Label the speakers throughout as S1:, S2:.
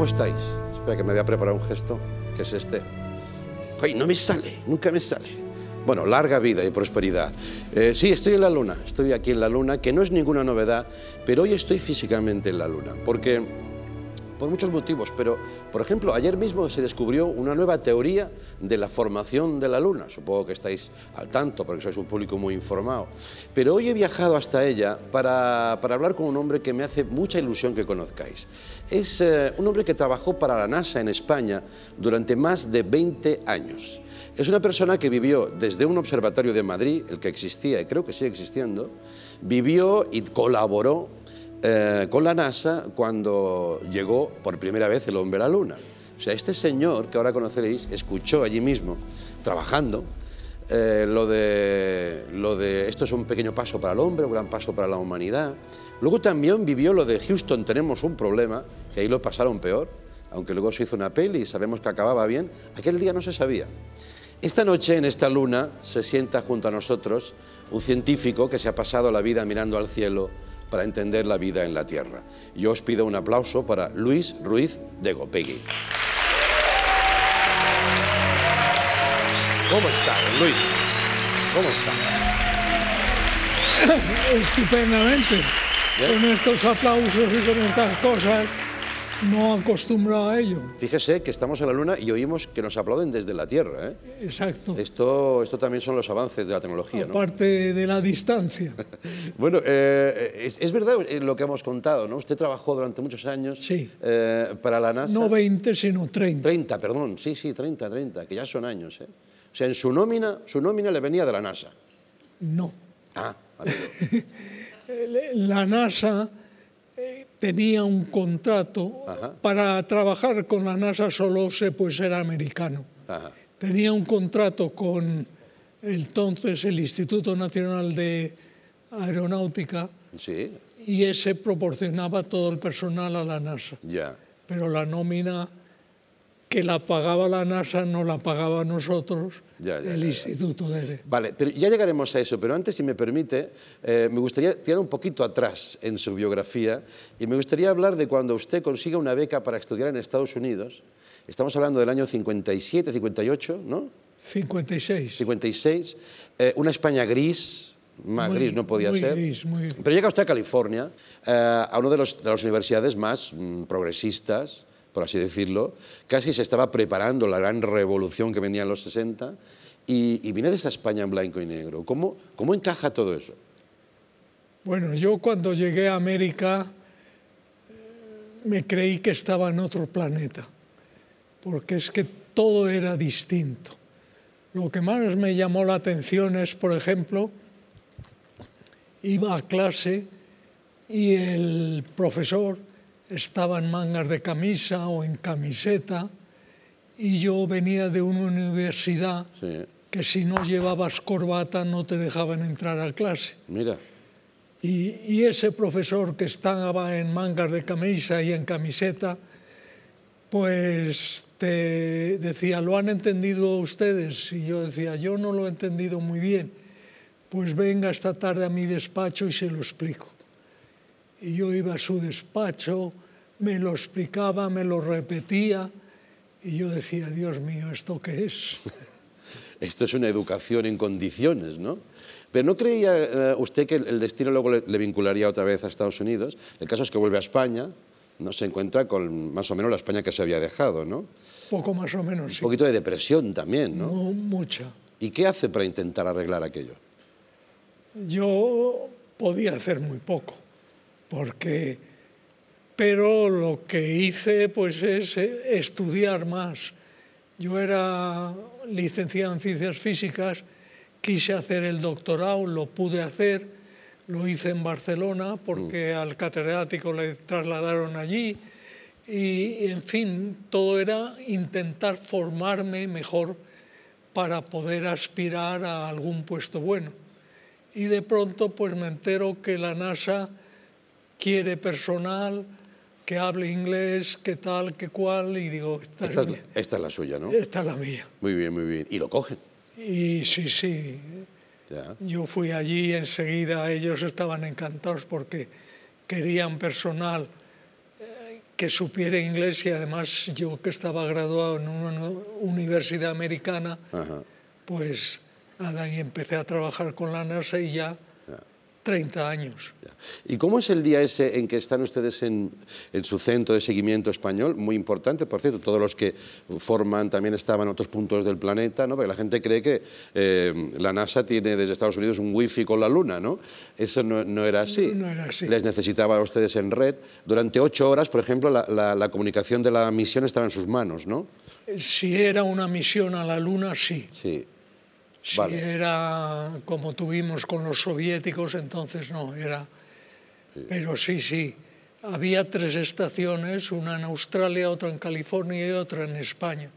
S1: ¿Cómo estáis? Espera que me voy a preparar un gesto, que es este. ¡Ay, no me sale! Nunca me sale. Bueno, larga vida y prosperidad. Eh, sí, estoy en la luna, estoy aquí en la luna, que no es ninguna novedad, pero hoy estoy físicamente en la luna, porque por muchos motivos, pero por ejemplo, ayer mismo se descubrió una nueva teoría de la formación de la Luna. Supongo que estáis al tanto porque sois un público muy informado. Pero hoy he viajado hasta ella para, hablar con un hombre que me hace mucha ilusión que conozcáis. Es eh, un hombre que trabajó para la NASA en España durante más de 20 años. Es una persona que vivió desde un observatorio de Madrid, el que existía y creo que sigue existiendo, vivió y colaboró eh, con la NASA cuando llegó por primera vez el hombre a la Luna. O sea, este señor que ahora conoceréis escuchó allí mismo, trabajando, eh, lo, de, lo de esto es un pequeño paso para el hombre, un gran paso para la humanidad. Luego también vivió lo de Houston, tenemos un problema, que ahí lo pasaron peor, aunque luego se hizo una peli y sabemos que acababa bien, aquel día no se sabía. Esta noche en esta luna se sienta junto a nosotros un científico que se ha pasado la vida mirando al cielo, para entender la vida en la Tierra. Yo os pido un aplauso para Luis Ruiz de Gopegui.
S2: ¿Cómo está, Luis? ¿Cómo está? Estupendamente. Con estos aplausos y con estas cosas no acostumbra a ello.
S1: Fíjese que estamos en la Luna y oímos que nos aplauden desde la Tierra. ¿eh? Exacto. Esto, esto también son los avances de la tecnología.
S2: Aparte de la distancia.
S1: bueno, eh, es, verdad eh, lo que hemos contado, ¿no? Usted trabajó durante muchos años eh, para la NASA. No
S2: 20, sino 30.
S1: 30, perdón. Sí, sí, 30, 30, que ya son años. ¿eh? O sea, en su nómina, su nómina le venía de la NASA.
S2: No. Ah, vale. la NASA tenía un contrato para trabajar con la NASA solo se pues era americano. Tenía un contrato con entonces el Instituto Nacional de Aeronáutica y ese proporcionaba todo el personal a la NASA. Pero la nómina que la pagaba la NASA, no la pagaba nosotros, el Instituto de...
S1: Vale, pero ya llegaremos a eso, pero antes, si me permite, eh, me gustaría tirar un poquito atrás en su biografía y me gustaría hablar de cuando usted consigue una beca para estudiar en Estados Unidos. Estamos hablando del año 57, 58, ¿no?
S2: 56.
S1: 56. Eh, una España gris, más gris no podía ser.
S2: Pero
S1: llega usted a California, eh, a una de, las universidades más mm, progresistas, por así decirlo, casi se estaba preparando la gran revolución que venía en los 60 y, vine viene de España en blanco y negro. ¿Cómo, ¿Cómo encaja todo eso?
S2: Bueno, yo cuando llegué a América eh, me creí que estaba en otro planeta, porque es que todo era distinto. Lo que más me llamó la atención es, por ejemplo, iba a clase y el profesor estaba en mangas de camisa o en camiseta y yo venía de una universidad que si no llevabas corbata no te dejaban entrar a clase. Mira. Y, y, ese profesor que estaba en mangas de camisa y en camiseta, pues te decía, ¿lo han entendido ustedes? Y yo decía, yo no lo he entendido muy bien. Pues venga esta tarde a mi despacho y se lo explico y yo iba a su despacho, me lo explicaba, me lo repetía y yo decía, Dios mío, ¿esto qué es?
S1: Esto es una educación en condiciones, ¿no? Pero ¿no creía eh, usted que el destino luego le vincularía otra vez a Estados Unidos? El caso es que vuelve a España, no se encuentra con más o menos la España que se había dejado, ¿no?
S2: Poco más o menos, Un
S1: poquito de depresión también, ¿no?
S2: No, mucha.
S1: ¿Y qué hace para intentar arreglar aquello?
S2: Yo podía hacer muy poco porque, pero lo que hice pues es eh, estudiar más. Yo era licenciado en ciencias físicas, quise hacer el doctorado, lo pude hacer, lo hice en Barcelona porque mm. al catedrático le trasladaron allí y, en fin, todo era intentar formarme mejor para poder aspirar a algún puesto bueno. Y de pronto pues me entero que la NASA quiere personal que hable inglés, qué tal, qué cual, y digo, esta,
S1: es, la, suya, ¿no? Esta es la mía. Muy bien, muy bien. ¿Y lo cogen?
S2: Y sí, sí. Ya. Yo fui allí enseguida, ellos estaban encantados porque querían personal eh, que supiera inglés y además yo que estaba graduado en una universidad americana, pues nada, y empecé a trabajar con la NASA y ya 30 años.
S1: ¿Y cómo es el día ese en que están ustedes en, en, su centro de seguimiento español? Muy importante, por cierto, todos los que forman también estaban en otros puntos del planeta, ¿no? Porque la gente cree que eh, la NASA tiene desde Estados Unidos un wifi con la Luna, ¿no? Eso no, no era así. No, era así. Les necesitaba a ustedes en red. Durante ocho horas, por ejemplo, la, la, la comunicación de la misión estaba en sus manos, ¿no?
S2: Eh, si era una misión a la Luna, sí. Sí. Si era como tuvimos con los soviéticos, entonces no, era... Pero sí, sí, había tres estaciones, una en Australia, otra en California y otra en España.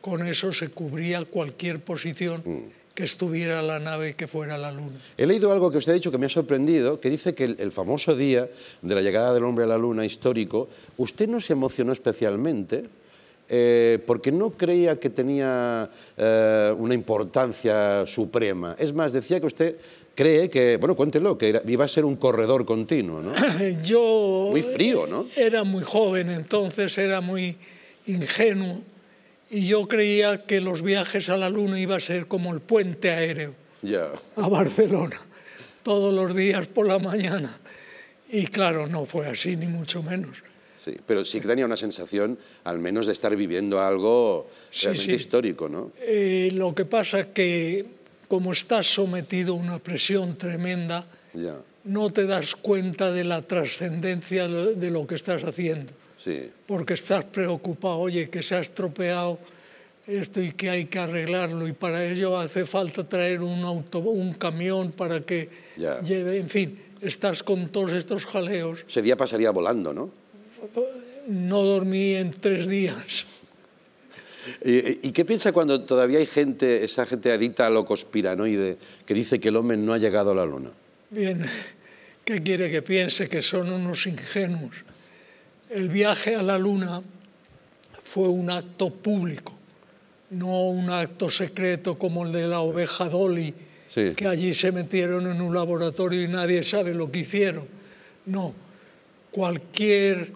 S2: Con eso se cubría cualquier posición mm. que estuviera la nave que fuera la Luna.
S1: He leído algo que usted ha dicho que me ha sorprendido, que dice que el famoso día de la llegada del hombre a la Luna histórico, usted no se emocionó especialmente, eh, porque no creía que tenía eh, una importancia suprema. Es más, decía que usted cree que, bueno, cuéntelo, que iba a ser un corredor continuo, ¿no?
S2: Yo... Muy frío, ¿no? Era muy joven, entonces era muy ingenuo y yo creía que los viajes a la Luna iba a ser como el puente aéreo a Barcelona, todos los días por la mañana. Y claro, no fue así, ni mucho menos.
S1: Sí, pero sí que tenía una sensación, al menos, de estar viviendo algo realmente histórico, ¿no?
S2: Eh, lo que pasa es que, como estás sometido a una presión tremenda, no te das cuenta de la trascendencia de lo que estás haciendo. Sí. Porque estás preocupado, oye, que se ha estropeado esto y que hay que arreglarlo y para ello hace falta traer un, auto, un camión para que lleve, en fin, estás con todos estos jaleos. Ese
S1: día pasaría volando, ¿no?
S2: no dormí en tres días.
S1: ¿Y, qué piensa cuando todavía hay gente, esa gente adicta a lo conspiranoide, que dice que el hombre no ha llegado a la luna?
S2: Bien, ¿qué quiere que piense? Que son unos ingenuos. El viaje a la luna fue un acto público, no un acto secreto como el de la oveja Dolly, que allí se metieron en un laboratorio y nadie sabe lo que hicieron. No, cualquier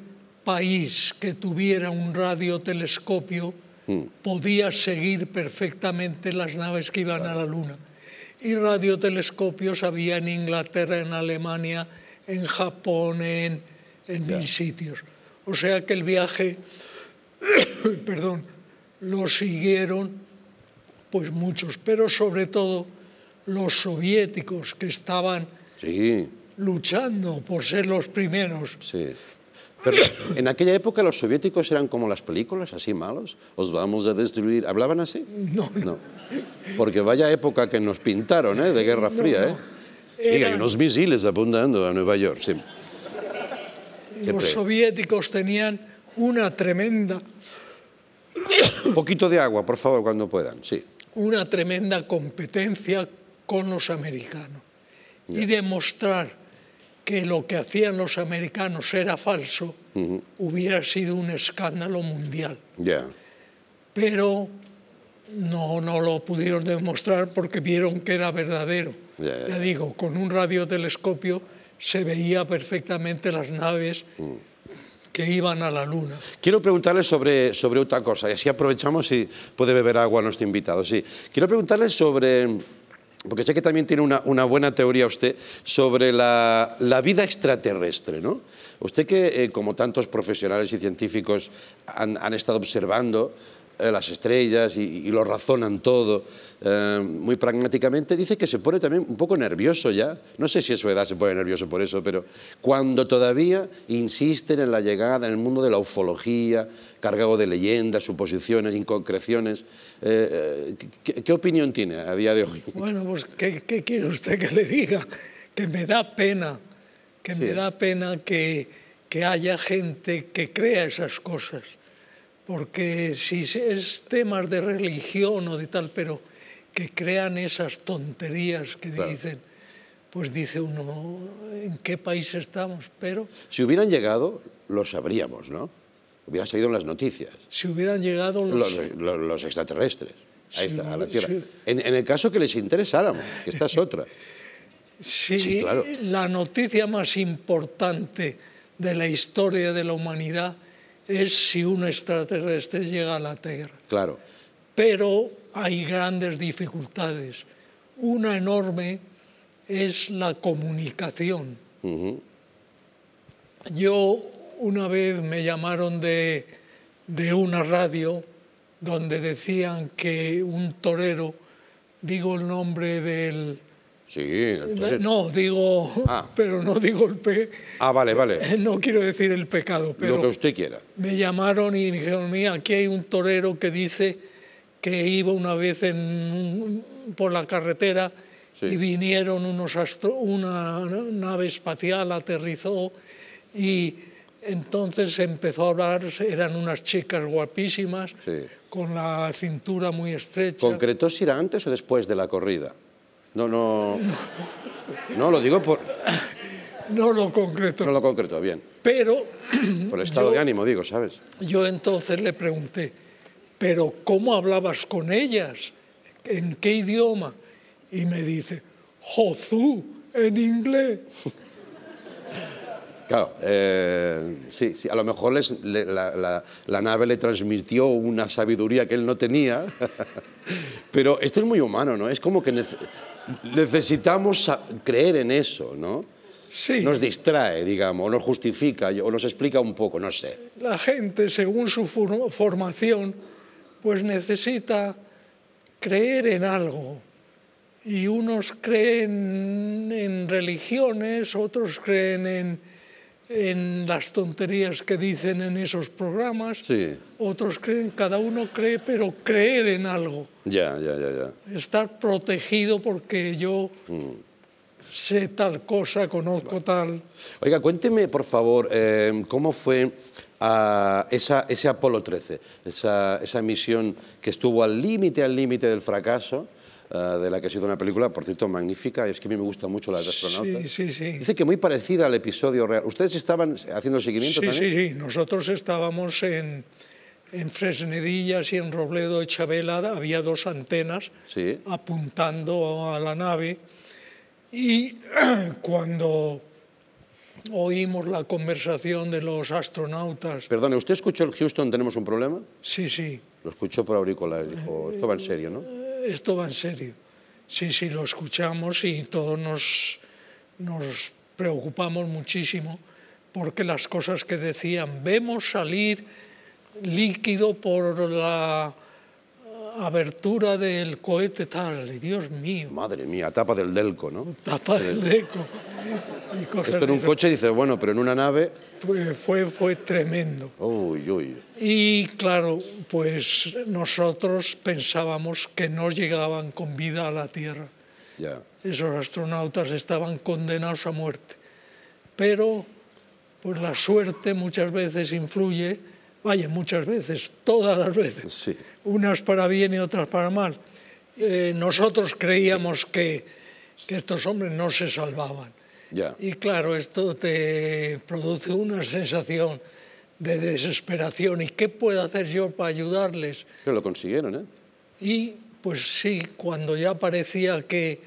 S2: país que tuviera un radiotelescopio hmm. podía seguir perfectamente las naves que iban a la Luna. Y radiotelescopios había en Inglaterra, en Alemania, en Japón, en, en mil sitios. O sea que el viaje, perdón, lo siguieron pues muchos, pero sobre todo los soviéticos que estaban luchando por ser los primeros.
S1: Sí en aquella época los soviéticos eran como las películas, así malos. Os vamos a destruir. ¿Hablaban así? No. no. Porque vaya época que nos pintaron, ¿eh? De Guerra Fría, Y ¿eh? hay unos misiles apuntando a Nueva York, sí.
S2: Los soviéticos tenían una tremenda...
S1: Un poquito de agua, por favor, cuando puedan, sí.
S2: Una tremenda competencia con los americanos. Y demostrar que lo que hacían los americanos era falso, hubiera sido un escándalo mundial. Ya. Pero no, no lo pudieron demostrar porque vieron que era verdadero. Ya digo, con un radiotelescopio se veía perfectamente las naves que iban a la Luna.
S1: Quiero preguntarle sobre, sobre otra cosa, y así aprovechamos y puede beber agua nuestro invitado. Sí. Quiero preguntarle sobre porque sé que también tiene una, una buena teoría usted sobre la, vida extraterrestre, Usted que, eh, como tantos profesionales y científicos, han, han estado observando eh, las estrellas y, lo razonan todo eh, muy pragmáticamente, dice que se pone también un poco nervioso ya, no sé si es su edad se pone nervioso por eso, pero cuando todavía insisten en la llegada en el mundo de la ufología, cargado de leyendas, suposiciones, inconcreciones, eh, ¿qué, opinión tiene a día de hoy?
S2: Bueno, pues ¿qué, quiere usted que le diga? Que me da pena, que me da pena que haya gente que crea esas cosas porque si es temas de religión o de tal, pero que crean esas tonterías que dicen, pues dice uno, ¿en qué país estamos? Pero...
S1: Si hubieran llegado, lo sabríamos, ¿no? Hubiera salido en las noticias.
S2: Si hubieran llegado
S1: los... extraterrestres. a la Tierra. En, el caso que les interesáramos, que esta es otra. sí, sí claro.
S2: la noticia más importante de la historia de la humanidad es si un extraterrestre llega a la Tierra. Claro. Pero hay grandes dificultades. Una enorme es la comunicación. Yo una vez me llamaron de, de una radio donde decían que un torero, digo el nombre del,
S1: Sí, No, digo, ah. pero no
S2: digo el pe... Ah, vale, vale. No quiero decir el pecado, pero... Lo que usted quiera. Me llamaron y me dijeron, mira, aquí hay un torero que dice que iba una vez por la carretera y vinieron unos una nave espacial, aterrizó y entonces empezó a hablar, eran unas chicas guapísimas, con la cintura muy estrecha. ¿Concretó
S1: si era antes o después de la corrida? No, no. No, lo digo por. No lo concreto. No lo concreto, bien.
S2: Pero. Por el estado
S1: de ánimo, digo, ¿sabes?
S2: Yo entonces le pregunté, ¿pero cómo hablabas con ellas? ¿En qué idioma? Y me dice, Jozú, en inglés.
S1: Claro, eh, sí, sí, a lo mejor les, la, nave le transmitió una sabiduría que él no tenía, pero esto es muy humano, ¿no? Es como que necesitamos creer en eso, ¿no? Sí. Nos distrae, digamos, o nos justifica, o nos explica un poco, no sé.
S2: La gente, según su formación, pues necesita creer en algo y unos creen en religiones, otros creen en en las tonterías que dicen en esos programas. Sí. Otros creen, cada uno cree, pero creer en algo.
S1: Ya, ya, ya,
S2: ya. Estar protegido porque yo mm. sé tal cosa, conozco tal.
S1: Oiga, cuénteme, por favor, eh, cómo fue a esa, ese Apolo 13, esa, esa misión que estuvo al límite, al límite del fracaso, eh, de la que ha sido una película, por cierto, magnífica, es que a mí me gusta mucho las astronautas.
S2: Sí, sí, sí. Dice
S1: que muy parecida al episodio real. ¿Ustedes estaban haciendo el seguimiento también? Sí,
S2: sí, nosotros estábamos en, en Fresnedillas y en Robledo de Chabela, había dos antenas apuntando a la nave y cuando oímos la conversación de los astronautas.
S1: Perdone, ¿usted escuchó el Houston tenemos un problema? Sí, sí. Lo escuchó por auriculares, dijo, esto va en serio, ¿no? Eh,
S2: esto va en serio. Sí, sí, lo escuchamos y todos nos, nos preocupamos muchísimo porque las cosas que decían, vemos salir líquido por la eh, abertura del cohete tal, Dios mío.
S1: Madre mía, tapa del delco, ¿no? Tapa del delco y Esto en un coche dices, bueno, pero en una nave...
S2: fue, fue tremendo. Y claro, pues nosotros pensábamos que no llegaban con vida a la Tierra. Esos astronautas estaban condenados a muerte. Pero pues la suerte muchas veces influye, vaya, muchas veces, todas las
S1: veces,
S2: unas para bien y otras para mal. Eh, nosotros creíamos que estos hombres no se salvaban. Y claro, esto te produce una sensación de desesperación. ¿Y qué puedo hacer yo para ayudarles? Pero
S1: lo consiguieron, ¿eh?
S2: Y pues sí, cuando ya parecía que,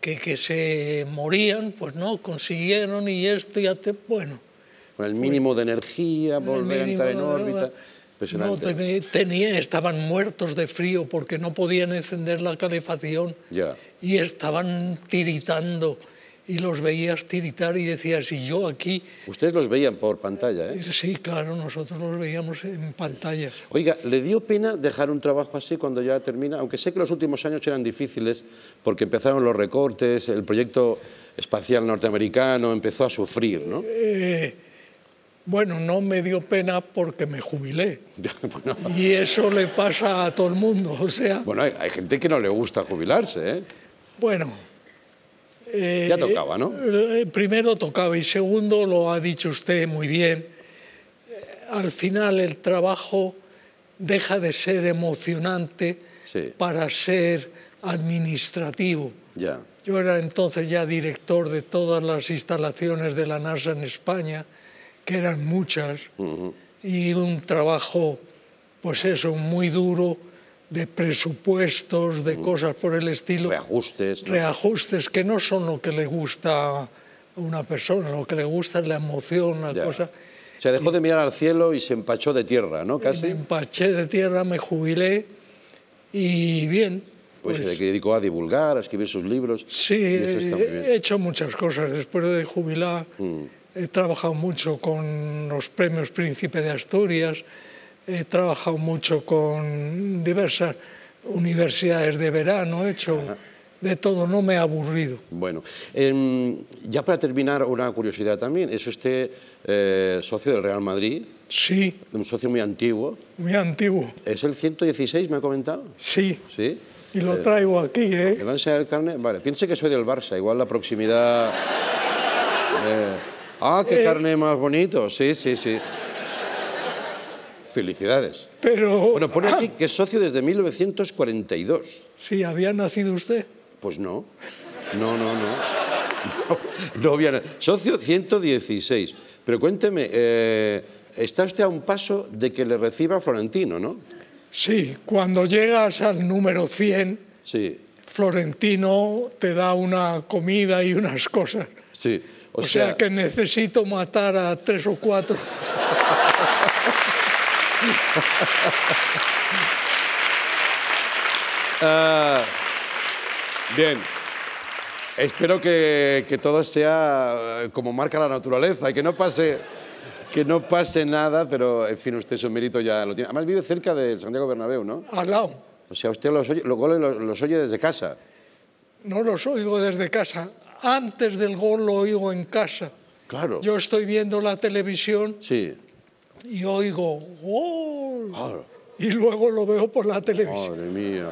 S2: que, que se morían, pues no, consiguieron y esto ya te... Bueno.
S1: Con el mínimo de energía, volver a entrar en órbita. No,
S2: estaban muertos de frío porque no podían encender la calefacción y estaban tiritando y los veías tiritar y decías, y yo aquí...
S1: Ustedes los veían por pantalla, ¿eh?
S2: ¿eh? Sí, claro, nosotros los veíamos en pantalla.
S1: Oiga, ¿le dio pena dejar un trabajo así cuando ya termina? Aunque sé que los últimos años eran difíciles porque empezaron los recortes, el proyecto espacial norteamericano empezó a sufrir, ¿no?
S2: Eh, bueno, no me dio pena porque me jubilé. Y eso le pasa a todo el mundo, o sea...
S1: Bueno, hay, hay gente que no le gusta jubilarse, ¿eh?
S2: Bueno... Eh, ya tocaba, ¿no? Eh, eh, primero tocaba y segundo, lo ha dicho usted muy bien, al final el trabajo deja de ser emocionante para ser administrativo. Ya. Yo era entonces ya director de todas las instalaciones de la NASA en España, que eran muchas, y un trabajo, pues eso, muy duro, de presupuestos, de mm. cosas por el estilo.
S1: Reajustes.
S2: Reajustes que no son lo que le gusta a una persona, lo que le gusta es la emoción, la cosa.
S1: Se dejó de mirar al cielo y se empachó de tierra, ¿no? Casi. Me
S2: empaché de tierra, me jubilé y
S1: bien. Pues, pues se dedicó a divulgar, a escribir sus libros. Sí, he hecho
S2: muchas cosas. Después de jubilar mm. he trabajado mucho con los premios Príncipe de Asturias he trabajado mucho con diversas universidades de verano, he hecho... de todo, no me he aburrido.
S1: Bueno, em, ya para terminar, una curiosidad también. ¿Es usted eh, socio del Real Madrid? Sí. Un socio muy antiguo.
S2: Muy antiguo.
S1: ¿Es el 116, me ha comentado? Sí. Sí. Y lo eh, traigo aquí, ¿eh? ¿Le a el carnet? Vale, piense que soy del Barça, igual la proximidad... Eh. ah, qué carne más bonito, sí, sí, sí. Felicidades. Pero... Bueno, pone aquí que es socio desde 1942.
S2: Sí, ¿había nacido usted?
S1: Pues no. No, no, no. No, había nacido. Socio 116. Pero cuénteme, eh, está usted a un paso de que le reciba Florentino, ¿no?
S2: Sí, cuando llegas al número 100, sí. Florentino te da una comida y unas cosas.
S1: Sí. O, sea que
S2: necesito matar a tres o cuatro. Ah, bien.
S1: Espero que, todo sea eh, como marca la naturaleza y que no pase, que no pase nada, pero en fin, usted su mérito ya lo tiene. Además vive cerca del Santiago Bernabéu, ¿no? Al lado. O sea, usted los, oye, los oye desde casa.
S2: No los oigo desde casa. Antes del gol lo oigo en casa. Claro. Yo estoy viendo la televisión. Sí y oigo, oh, y luego lo veo por la televisión.
S1: Madre mía.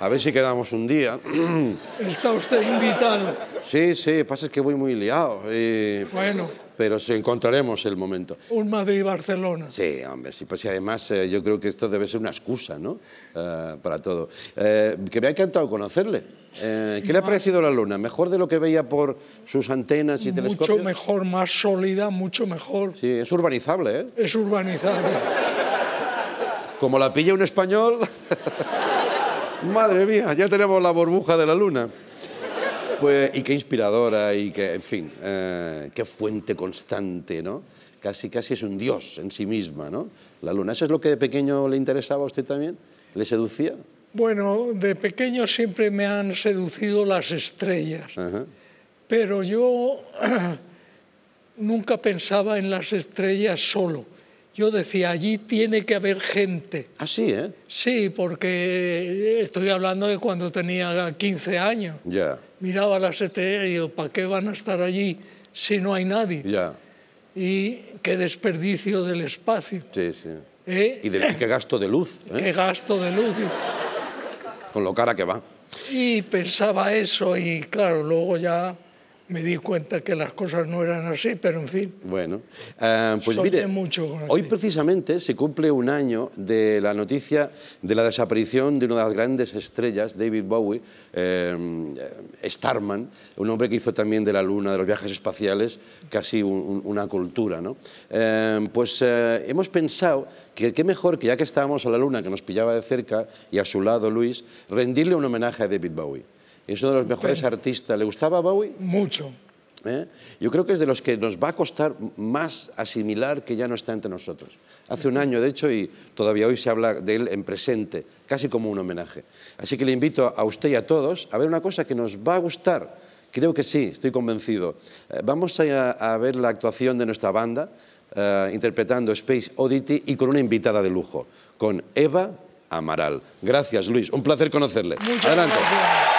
S1: A ver si quedamos un día.
S2: Está usted invitado.
S1: Sí, sí, pasa es que voy muy liado. Eh. Bueno pero se encontraremos el momento.
S2: Un Madrid-Barcelona.
S1: Sí, hombre, sí, pues además eh, yo creo que esto debe ser una excusa, ¿no? Eh, para todo. Eh, que me ha encantado conocerle. ¿Qué le ha parecido la Luna? ¿Mejor de lo que veía por sus antenas y telescopios? Mucho
S2: mejor, más sólida, mucho mejor.
S1: Sí, es urbanizable, ¿eh?
S2: Es urbanizable.
S1: Como la pilla un español... Madre mía, ya tenemos la burbuja de la Luna y qué inspiradora y en fin, eh, qué fuente constante, ¿no? Casi, casi es un dios en sí misma, ¿no? La luna. ¿Eso es lo que de pequeño le interesaba a usted también? ¿Le seducía?
S2: Bueno, de pequeño siempre me han seducido las estrellas, pero yo nunca pensaba en las estrellas solo yo decía, allí tiene que haber gente. Así, ¿eh? Sí, porque estoy hablando de cuando tenía 15 años. Ya. Miraba las estrellas y digo, ¿para qué van a estar allí si no hay nadie? Ya. Y qué desperdicio del espacio. Sí, sí. ¿Eh? Y, qué
S1: gasto de luz. ¿eh? Qué
S2: gasto de luz.
S1: Con lo cara que va.
S2: Y pensaba eso y claro, luego ya me di cuenta que las cosas no eran así, pero en fin.
S1: Bueno, eh, pues mucho hoy precisamente se cumple un año de la noticia de la desaparición de una de las grandes estrellas, David Bowie, eh, Starman, un hombre que hizo también de la luna, de los viajes espaciales, casi una cultura, ¿no? Eh, pues hemos pensado que qué mejor que ya que estábamos a la luna, que nos pillaba de cerca, y a su lado Luis, rendirle un homenaje a David Bowie. Es uno de los mejores artistas. ¿Le gustaba Bowie? Mucho. ¿Eh? Yo creo que es de los que nos va a costar más asimilar que ya no está entre nosotros. Hace un año, de hecho, y todavía hoy se habla de él en presente, casi como un homenaje. Así que le invito a usted y a todos a ver una cosa que nos va a gustar. Creo que sí, estoy convencido. Eh, vamos a, ver la actuación de nuestra banda eh, interpretando Space Oddity y con una invitada de lujo, con Eva Amaral. Gracias, Luis. Un placer conocerle. Adelante.